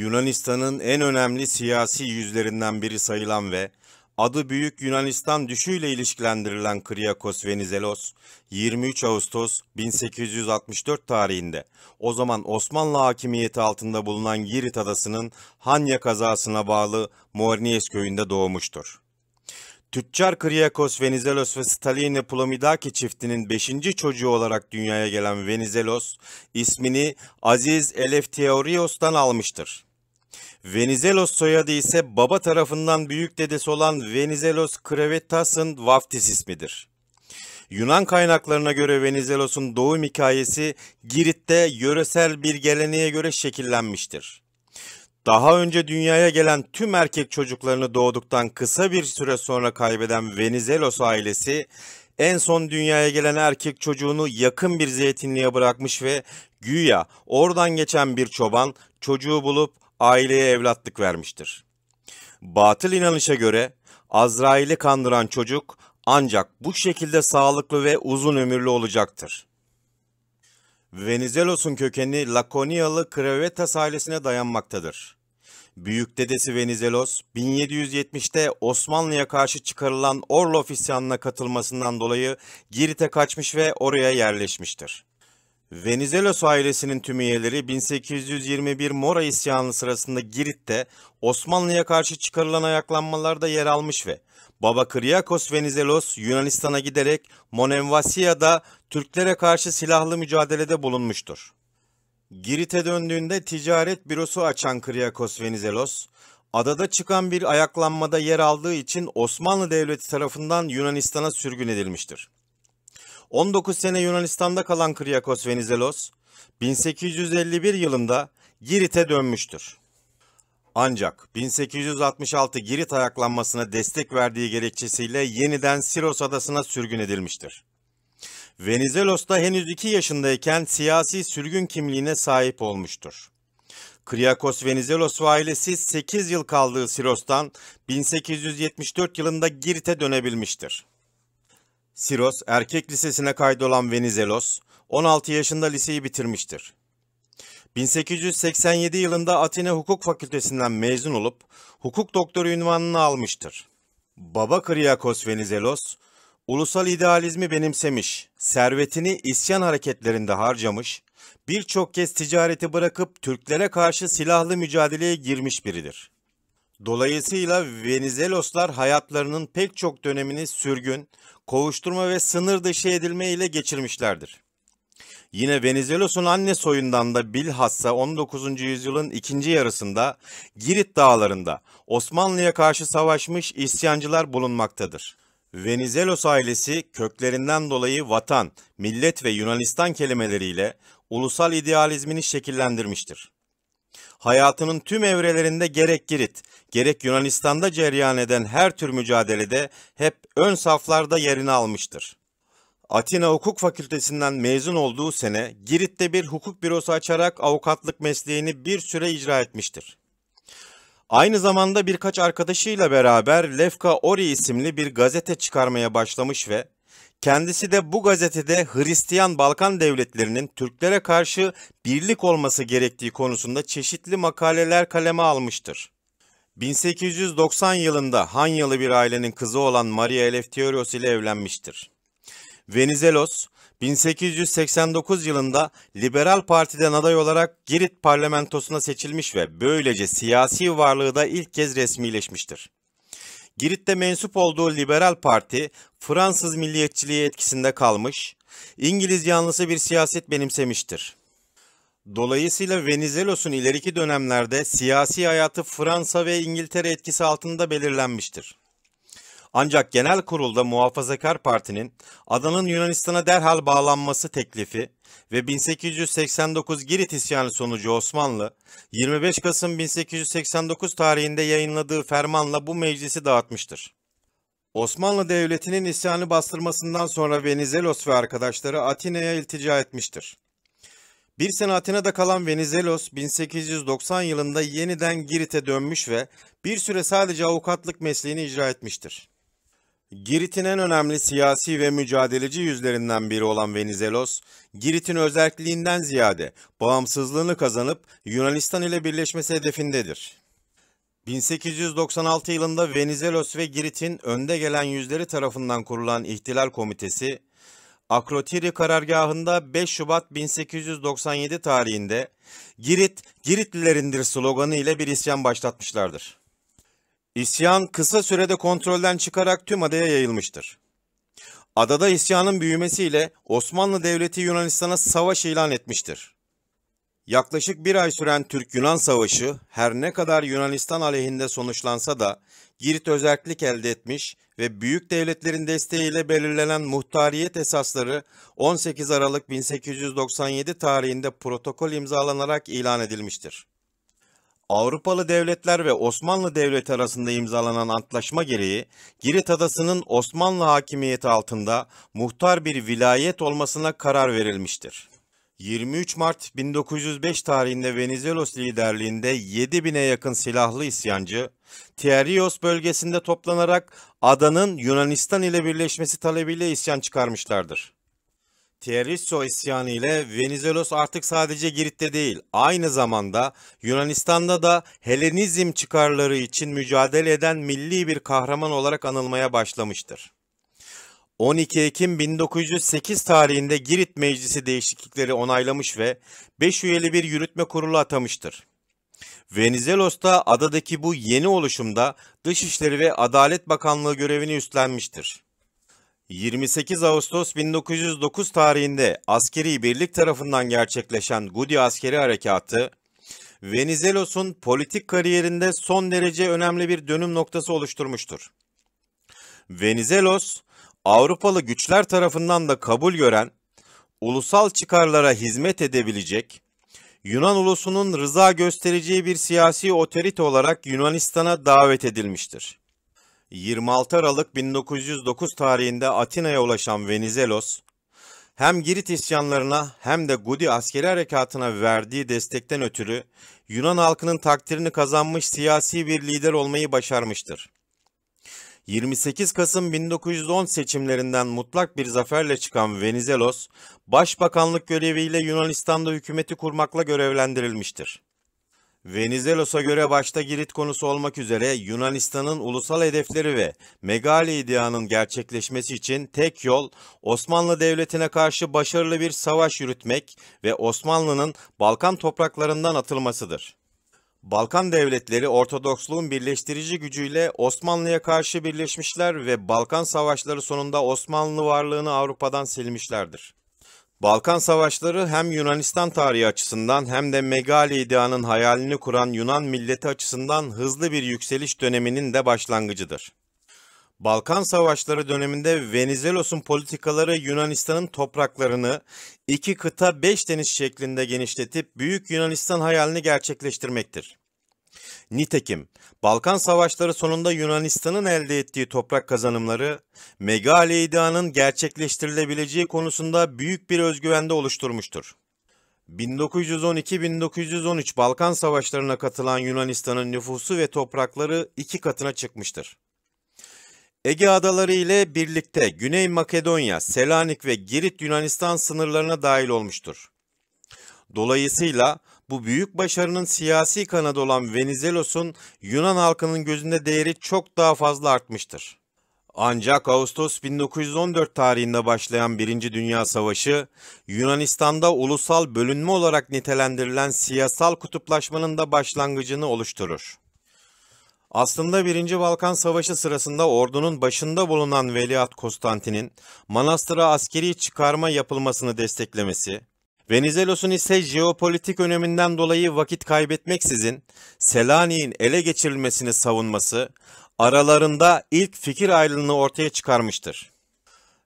Yunanistan'ın en önemli siyasi yüzlerinden biri sayılan ve adı Büyük Yunanistan düşüyle ilişkilendirilen Kriakos Venizelos, 23 Ağustos 1864 tarihinde o zaman Osmanlı hakimiyeti altında bulunan Girit Adası'nın Hanya kazasına bağlı Mornies köyünde doğmuştur. Tüccar Kriakos Venizelos ve Staline Pulomidaki çiftinin 5. çocuğu olarak dünyaya gelen Venizelos ismini Aziz Eleftheorios'tan almıştır. Venizelos soyadı ise baba tarafından büyük dedesi olan Venizelos Krevetas'ın vaftiz ismidir. Yunan kaynaklarına göre Venizelos'un doğum hikayesi Girit'te yöresel bir geleneğe göre şekillenmiştir. Daha önce dünyaya gelen tüm erkek çocuklarını doğduktan kısa bir süre sonra kaybeden Venizelos ailesi en son dünyaya gelen erkek çocuğunu yakın bir zeytinliğe bırakmış ve güya oradan geçen bir çoban çocuğu bulup aileye evlatlık vermiştir. Batıl inanışa göre Azrail'i kandıran çocuk ancak bu şekilde sağlıklı ve uzun ömürlü olacaktır. Venizelos'un kökeni Lakoniyalı Krevetas ailesine dayanmaktadır. Büyük dedesi Venizelos, 1770'te Osmanlı'ya karşı çıkarılan Orlov isyanına katılmasından dolayı Girit'e kaçmış ve oraya yerleşmiştir. Venizelos ailesinin tüm üyeleri 1821 Mora isyanı sırasında Girit'te Osmanlı'ya karşı çıkarılan ayaklanmalarda yer almış ve Baba Kriakos Venizelos Yunanistan'a giderek Monemvasia'da Türklere karşı silahlı mücadelede bulunmuştur. Girit'e döndüğünde ticaret bürosu açan Kriakos Venizelos, adada çıkan bir ayaklanmada yer aldığı için Osmanlı Devleti tarafından Yunanistan'a sürgün edilmiştir. 19 sene Yunanistan'da kalan Kriakos Venizelos 1851 yılında Girit'e dönmüştür. Ancak 1866 Girit ayaklanmasına destek verdiği gerekçesiyle yeniden Siros adasına sürgün edilmiştir. Venizelos da henüz 2 yaşındayken siyasi sürgün kimliğine sahip olmuştur. Kriakos Venizelos ve ailesi 8 yıl kaldığı Siros'tan 1874 yılında Girit'e dönebilmiştir. Siros Erkek Lisesi'ne kaydolan Venizelos, 16 yaşında liseyi bitirmiştir. 1887 yılında Atina Hukuk Fakültesinden mezun olup hukuk doktoru ünvanını almıştır. Baba Kriakos Venizelos, ulusal idealizmi benimsemiş, servetini isyan hareketlerinde harcamış, birçok kez ticareti bırakıp Türklere karşı silahlı mücadeleye girmiş biridir. Dolayısıyla Venizeloslar hayatlarının pek çok dönemini sürgün, kovuşturma ve sınır dışı edilme ile geçirmişlerdir. Yine Venizelos'un anne soyundan da bilhassa 19. yüzyılın ikinci yarısında Girit dağlarında Osmanlı'ya karşı savaşmış isyancılar bulunmaktadır. Venizelos ailesi köklerinden dolayı vatan, millet ve Yunanistan kelimeleriyle ulusal idealizmini şekillendirmiştir. Hayatının tüm evrelerinde gerek Girit, gerek Yunanistan'da cereyan eden her tür mücadelede hep ön saflarda yerini almıştır. Atina Hukuk Fakültesinden mezun olduğu sene Girit'te bir hukuk bürosu açarak avukatlık mesleğini bir süre icra etmiştir. Aynı zamanda birkaç arkadaşıyla beraber Lefka Ori isimli bir gazete çıkarmaya başlamış ve Kendisi de bu gazetede Hristiyan Balkan devletlerinin Türklere karşı birlik olması gerektiği konusunda çeşitli makaleler kaleme almıştır. 1890 yılında Hanyalı bir ailenin kızı olan Maria Eleftherios ile evlenmiştir. Venizelos, 1889 yılında Liberal Parti'den aday olarak Girit parlamentosuna seçilmiş ve böylece siyasi varlığı da ilk kez resmileşmiştir. Girit'te mensup olduğu Liberal Parti Fransız milliyetçiliği etkisinde kalmış, İngiliz yanlısı bir siyaset benimsemiştir. Dolayısıyla Venizelos'un ileriki dönemlerde siyasi hayatı Fransa ve İngiltere etkisi altında belirlenmiştir. Ancak genel kurulda Muhafazakar Parti'nin adanın Yunanistan'a derhal bağlanması teklifi ve 1889 Girit isyanı sonucu Osmanlı 25 Kasım 1889 tarihinde yayınladığı fermanla bu meclisi dağıtmıştır. Osmanlı Devleti'nin isyanı bastırmasından sonra Venizelos ve arkadaşları Atina'ya iltica etmiştir. Bir sene Atina'da kalan Venizelos 1890 yılında yeniden Girit'e dönmüş ve bir süre sadece avukatlık mesleğini icra etmiştir. Girit'in en önemli siyasi ve mücadeleci yüzlerinden biri olan Venizelos, Girit'in özelliğinden ziyade bağımsızlığını kazanıp Yunanistan ile birleşmesi hedefindedir. 1896 yılında Venizelos ve Girit'in önde gelen yüzleri tarafından kurulan İhtilal Komitesi, Akrotiri karargahında 5 Şubat 1897 tarihinde Girit, Giritlilerindir sloganı ile bir isyan başlatmışlardır. İsyan kısa sürede kontrolden çıkarak tüm adaya yayılmıştır. Adada isyanın büyümesiyle Osmanlı Devleti Yunanistan'a savaş ilan etmiştir. Yaklaşık bir ay süren Türk-Yunan Savaşı her ne kadar Yunanistan aleyhinde sonuçlansa da Girit özellik elde etmiş ve büyük devletlerin desteğiyle belirlenen muhtariyet esasları 18 Aralık 1897 tarihinde protokol imzalanarak ilan edilmiştir. Avrupalı devletler ve Osmanlı Devleti arasında imzalanan antlaşma gereği Girit Adası'nın Osmanlı hakimiyeti altında muhtar bir vilayet olmasına karar verilmiştir. 23 Mart 1905 tarihinde Venizelos liderliğinde 7000'e yakın silahlı isyancı, Tiarios bölgesinde toplanarak adanın Yunanistan ile birleşmesi talebiyle isyan çıkarmışlardır. Tierisso isyanı ile Venizelos artık sadece Girit'te değil, aynı zamanda Yunanistan'da da Helenizm çıkarları için mücadele eden milli bir kahraman olarak anılmaya başlamıştır. 12 Ekim 1908 tarihinde Girit Meclisi değişiklikleri onaylamış ve 5 üyeli bir yürütme kurulu atamıştır. Venizelos da adadaki bu yeni oluşumda Dışişleri ve Adalet Bakanlığı görevini üstlenmiştir. 28 Ağustos 1909 tarihinde askeri birlik tarafından gerçekleşen Gudi askeri harekatı, Venizelos'un politik kariyerinde son derece önemli bir dönüm noktası oluşturmuştur. Venizelos, Avrupalı güçler tarafından da kabul gören, ulusal çıkarlara hizmet edebilecek, Yunan ulusunun rıza göstereceği bir siyasi otorite olarak Yunanistan'a davet edilmiştir. 26 Aralık 1909 tarihinde Atina'ya ulaşan Venizelos, hem Girit isyanlarına hem de Gudi askeri harekatına verdiği destekten ötürü Yunan halkının takdirini kazanmış siyasi bir lider olmayı başarmıştır. 28 Kasım 1910 seçimlerinden mutlak bir zaferle çıkan Venizelos, başbakanlık göreviyle Yunanistan'da hükümeti kurmakla görevlendirilmiştir. Venizelos'a göre başta Girit konusu olmak üzere Yunanistan'ın ulusal hedefleri ve Megali iddianın gerçekleşmesi için tek yol Osmanlı Devleti'ne karşı başarılı bir savaş yürütmek ve Osmanlı'nın Balkan topraklarından atılmasıdır. Balkan devletleri Ortodoksluğun birleştirici gücüyle Osmanlı'ya karşı birleşmişler ve Balkan savaşları sonunda Osmanlı varlığını Avrupa'dan silmişlerdir. Balkan Savaşları hem Yunanistan tarihi açısından hem de Megali ideanın hayalini kuran Yunan milleti açısından hızlı bir yükseliş döneminin de başlangıcıdır. Balkan Savaşları döneminde Venizelos'un politikaları Yunanistan'ın topraklarını iki kıta beş deniz şeklinde genişletip Büyük Yunanistan hayalini gerçekleştirmektir. Nitekim Balkan Savaşları sonunda Yunanistan'ın elde ettiği toprak kazanımları Megali iddianın gerçekleştirilebileceği konusunda büyük bir özgüvende oluşturmuştur. 1912-1913 Balkan Savaşları'na katılan Yunanistan'ın nüfusu ve toprakları iki katına çıkmıştır. Ege Adaları ile birlikte Güney Makedonya, Selanik ve Girit Yunanistan sınırlarına dahil olmuştur. Dolayısıyla bu büyük başarının siyasi kanadı olan Venizelos'un Yunan halkının gözünde değeri çok daha fazla artmıştır. Ancak Ağustos 1914 tarihinde başlayan Birinci Dünya Savaşı, Yunanistan'da ulusal bölünme olarak nitelendirilen siyasal kutuplaşmanın da başlangıcını oluşturur. Aslında Birinci Balkan Savaşı sırasında ordunun başında bulunan Veliaht Konstantin'in manastıra askeri çıkarma yapılmasını desteklemesi, Venizelos'un ise jeopolitik öneminden dolayı vakit kaybetmeksizin Selanik'in ele geçirilmesini savunması aralarında ilk fikir ayrılığını ortaya çıkarmıştır.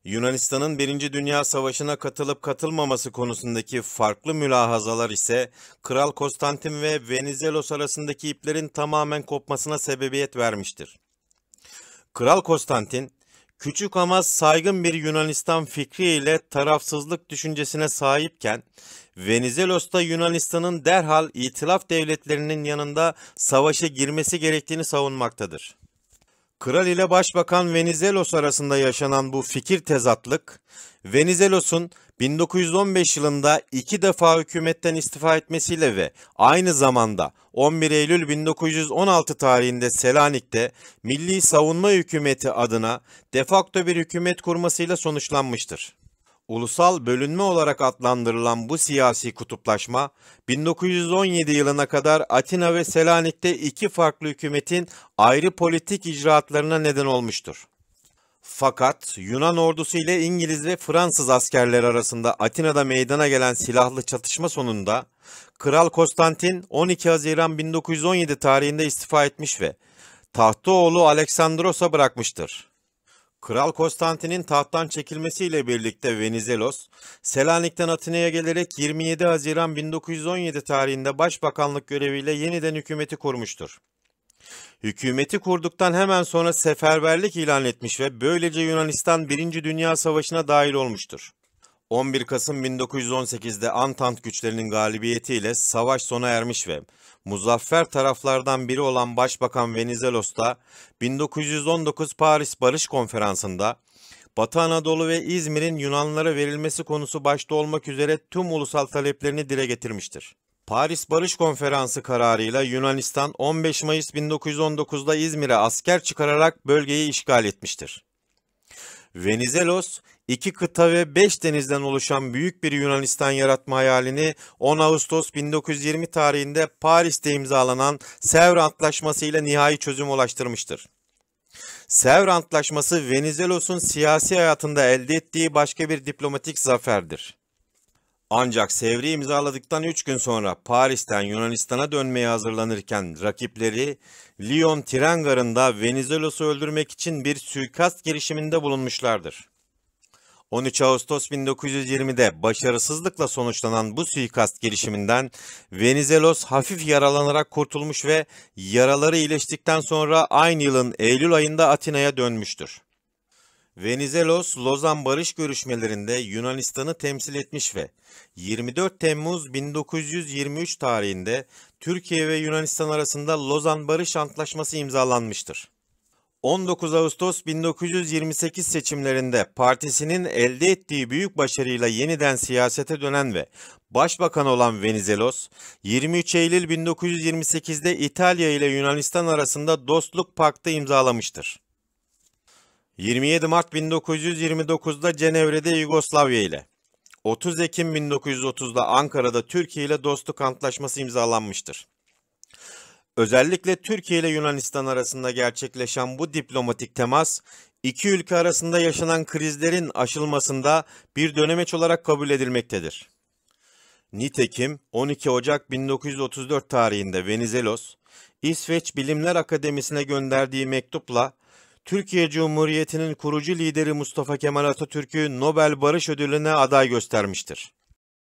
Yunanistan'ın 1. Dünya Savaşı'na katılıp katılmaması konusundaki farklı mülahazalar ise Kral Konstantin ve Venizelos arasındaki iplerin tamamen kopmasına sebebiyet vermiştir. Kral Konstantin küçük ama saygın bir Yunanistan fikri ile tarafsızlık düşüncesine sahipken Venizelos'ta Yunanistan'ın derhal itilaf devletlerinin yanında savaşa girmesi gerektiğini savunmaktadır. Kral ile Başbakan Venizelos arasında yaşanan bu fikir tezatlık, Venizelos'un 1915 yılında iki defa hükümetten istifa etmesiyle ve aynı zamanda 11 Eylül 1916 tarihinde Selanik'te Milli Savunma Hükümeti adına defakto bir hükümet kurmasıyla sonuçlanmıştır. Ulusal bölünme olarak adlandırılan bu siyasi kutuplaşma, 1917 yılına kadar Atina ve Selanik'te iki farklı hükümetin ayrı politik icraatlarına neden olmuştur. Fakat Yunan ordusu ile İngiliz ve Fransız askerleri arasında Atina'da meydana gelen silahlı çatışma sonunda Kral Konstantin 12 Haziran 1917 tarihinde istifa etmiş ve tahta oğlu Aleksandros'a bırakmıştır. Kral Konstantin'in tahttan çekilmesiyle birlikte Venizelos, Selanik'ten Atina'ya gelerek 27 Haziran 1917 tarihinde başbakanlık göreviyle yeniden hükümeti kurmuştur. Hükümeti kurduktan hemen sonra seferberlik ilan etmiş ve böylece Yunanistan 1. Dünya Savaşı'na dahil olmuştur. 11 Kasım 1918'de Antant güçlerinin galibiyetiyle savaş sona ermiş ve muzaffer taraflardan biri olan Başbakan Venizelos da 1919 Paris Barış Konferansı'nda Batı Anadolu ve İzmir'in Yunanlara verilmesi konusu başta olmak üzere tüm ulusal taleplerini dile getirmiştir. Paris Barış Konferansı kararıyla Yunanistan 15 Mayıs 1919'da İzmir'e asker çıkararak bölgeyi işgal etmiştir. Venizelos, iki kıta ve beş denizden oluşan büyük bir Yunanistan yaratma hayalini 10 Ağustos 1920 tarihinde Paris'te imzalanan Sevr Antlaşması ile nihai çözüm ulaştırmıştır. Sevr Antlaşması Venizelos'un siyasi hayatında elde ettiği başka bir diplomatik zaferdir. Ancak Sevr'i imzaladıktan 3 gün sonra Paris'ten Yunanistan'a dönmeye hazırlanırken rakipleri Lyon tren garında Venizelos'u öldürmek için bir suikast girişiminde bulunmuşlardır. 13 Ağustos 1920'de başarısızlıkla sonuçlanan bu suikast girişiminden Venizelos hafif yaralanarak kurtulmuş ve yaraları iyileştikten sonra aynı yılın Eylül ayında Atina'ya dönmüştür. Venizelos, Lozan barış görüşmelerinde Yunanistan'ı temsil etmiş ve 24 Temmuz 1923 tarihinde Türkiye ve Yunanistan arasında Lozan Barış Antlaşması imzalanmıştır. 19 Ağustos 1928 seçimlerinde partisinin elde ettiği büyük başarıyla yeniden siyasete dönen ve başbakan olan Venizelos, 23 Eylül 1928'de İtalya ile Yunanistan arasında dostluk paktı imzalamıştır. 27 Mart 1929'da Cenevre'de Yugoslavya ile, 30 Ekim 1930'da Ankara'da Türkiye ile dostluk antlaşması imzalanmıştır. Özellikle Türkiye ile Yunanistan arasında gerçekleşen bu diplomatik temas, iki ülke arasında yaşanan krizlerin aşılmasında bir dönemeç olarak kabul edilmektedir. Nitekim 12 Ocak 1934 tarihinde Venizelos, İsveç Bilimler Akademisi'ne gönderdiği mektupla Türkiye Cumhuriyeti'nin kurucu lideri Mustafa Kemal Atatürk'ü Nobel Barış Ödülü'ne aday göstermiştir.